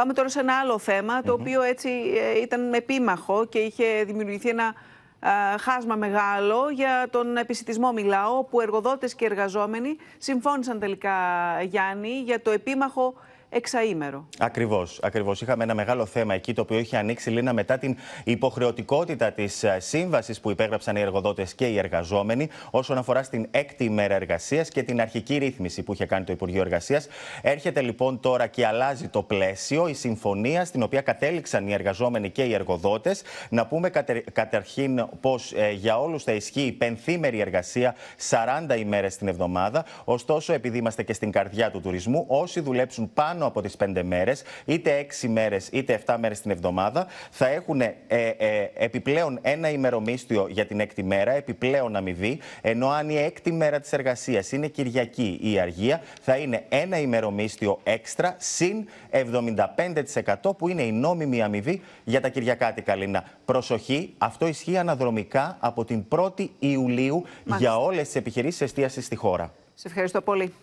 Πάμε τώρα σε ένα άλλο θέμα, το οποίο έτσι ε, ήταν επίμαχο και είχε δημιουργηθεί ένα χάσμα μεγάλο. Για τον επισητισμό μιλάω, που εργοδότες και εργαζόμενοι συμφώνησαν τελικά, Γιάννη, για το επίμαχο εξαήμερο. Ακριβώς, Ακριβώς. Είχαμε ένα μεγάλο θέμα εκεί, το οποίο είχε ανοίξει Λίνα μετά την υποχρεωτικότητα της ε, σύμβασης που υπέγραψαν οι εργοδότες και οι εργαζόμενοι όσον αφορά στην έκτη ημέρα εργασίας και την αρχική ρύθμιση που είχε κάνει το Υπουργείο Εργασίας. Έρχεται λοιπόν τώρα και αλλάζει το πλαίσιο, η συμφωνία στην οποία κατέληξαν οι εργαζόμενοι και οι εργοδότες. Να πούμε καταρχήν πως ε, για όλους θα ισχύει η πενθήμερη εργασία 40 ημέρες την εβδομάδα. Ωστόσο, επειδή είμαστε και στην καρδιά του τουρισμού, όσοι δουλέψουν πάνω πάνω από τις 5 μέρες, είτε 6 μέρες είτε 7 μέρες την εβδομάδα, θα έχουν ε, ε, επιπλέον ένα ημερομίσθιο για την έκτη μέρα, επιπλέον αμοιβή. Ενώ αν η έκτη μέρα της εργασίας είναι Κυριακή ή αργία, θα είναι ένα ημερομίσθιο έξτρα συν 75% που είναι η νόμιμη αμοιβή για τα Κυριακάτικα, Λίνα. Προσοχή, αυτό ισχύει αναδρομικά από την 1η Ιουλίου Μάλιστα. για όλες τις επιχειρήσεις εστίασης στη χώρα. Σε ευχαριστώ πολύ.